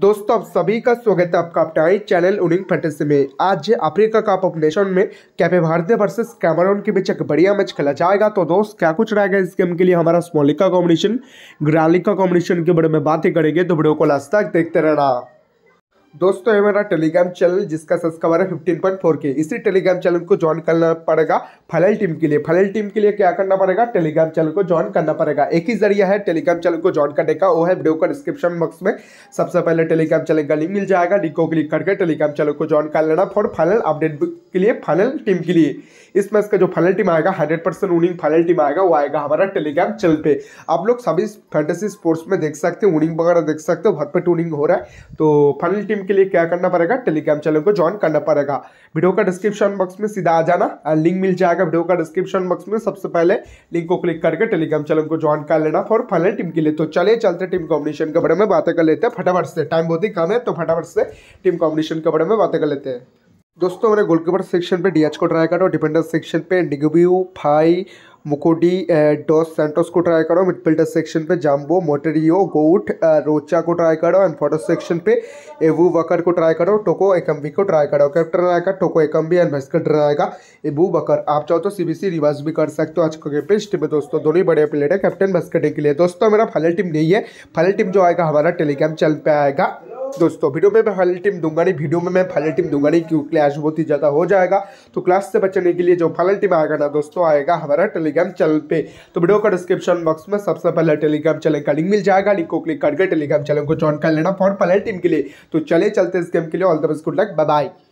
दोस्तों आप सभी का स्वागत है आपका अपना चैनल उनिंग फैंटेसी में आज अफ्रीका कप ऑफ नेशन में कैपे भारतीय वर्सेस कैमरून के बीच एक बढ़िया मैच खेला जाएगा तो दोस्त क्या कुछ रहेगा इस गेम के लिए हमारा स्मोलिका कॉम्बिनेशन ग्रालिका कॉम्बिनेशन के बारे में बातें करेंगे तो वीडियो को लास्ट तक देखते रहना दोस्तों ये मेरा टेलीग्राम चैनल जिसका सब्सक्राइबर है फिफ्टीन पॉइंट फोर के इसी टेलीग्राम चैनल को ज्वाइन करना पड़ेगा फलेल टीम के लिए फलेल टीम के लिए क्या करना पड़ेगा टेलीग्राम चैनल को ज्वाइन करना पड़ेगा एक ही जरिया है टेलीग्राम चैनल को ज्वाइन करने का वो है वीडियो का डिस्क्रिप्शन बॉक्स में सबसे पहले टेलीग्राम चैनल का लिंक मिल जाएगा लिंक को क्लिक करके टेलीग्राम चैनल को ज्वाइन कर लेना फॉर फाइनल अपडेट किसके लिए फाइनल टीम के लिए इस मैच का जो फाइनल टीम आएगा hundred percent winning final team आएगा वो आएगा हमारा टेलीग्राम चैनल पे आप लोग सभी फैंटेसी स्पोर्ट्स में देख सकते हो विनिंग वगैरह देख सकते हो घर पर टूनिंग हो रहा है तो फाइनल टीम के लिए क्या करना पड़ेगा टेलीग्राम चैनल को ज्वाइन करना पड़ेगा वीडियो का डिस्क्रिप्शन बॉक्स में सीधा आ जाना लिंक मिल जाएगा वीडियो का डिस्क्रिप्शन बॉक्स में सबसे पहले लिंक को क्लिक करके टेलीग्राम चैनल को ज्वाइन कर लेना फॉर फाइनल टीम के लिए तो चले चलते टीम कॉम्बिनेशन के बारे में बातें कर लेते हैं फटाफट से टाइम बहुत ही कम है तो फटाफट से टीम कॉम्बिनेशन के बारे में बातें कर लेते हैं दोस्तों मैंने गोलकीपर सेक्शन पे डीएच को ट्राई करो डिफेंडर सेक्शन पे निगबियो फाई मुकोडी डॉस सेंटोस को ट्राई करो मिडफील्डर सेक्शन पे जाम्बो मोटेरियो गोट रोचा को ट्राई करो एंड फोटो सेक्शन पे एबू वकर को ट्राई करो टोको एकम्बी को ट्राई करो कैप्टन रहेगा Toko Ekambi and vice captain रहेगा एबू वकर आप चाहो तो सीबीसी रिवाज भी कर सकते हो आज के पेस्ट में दोस्तों दोनों ही बड़े प्लेयर है कैप्टन बस्केटिंग के लिए दोस्तों मेरा फाइनल टीम नहीं है फाइनल टीम जो आएगा हमारा टेलीग्राम चैनल पर आएगा दोस्तों वीडियो में मैं फाइनल टीम दूंगा नहीं वीडियो में मैं फाइनल टीम दूंगा नहीं क्योंकि क्लैश बहुत ही ज़्यादा हो जाएगा तो क्लास से बचने के लिए जो फाइनल टीम आएगा ना दोस्तों आएगा हमारा टेलीग्राम चैनल पे तो वीडियो का डिस्क्रिप्शन बॉक्स में सबसे पहले टेलीग्राम चैनल का लिंक मिल जाएगा लिंक को क्लिक करके टेलीग्राम चैनल को ज्वाइन कर लेना फॉर फाइनल टीम के लिए तो चले चलते इस गेम के लिए all the best good luck bye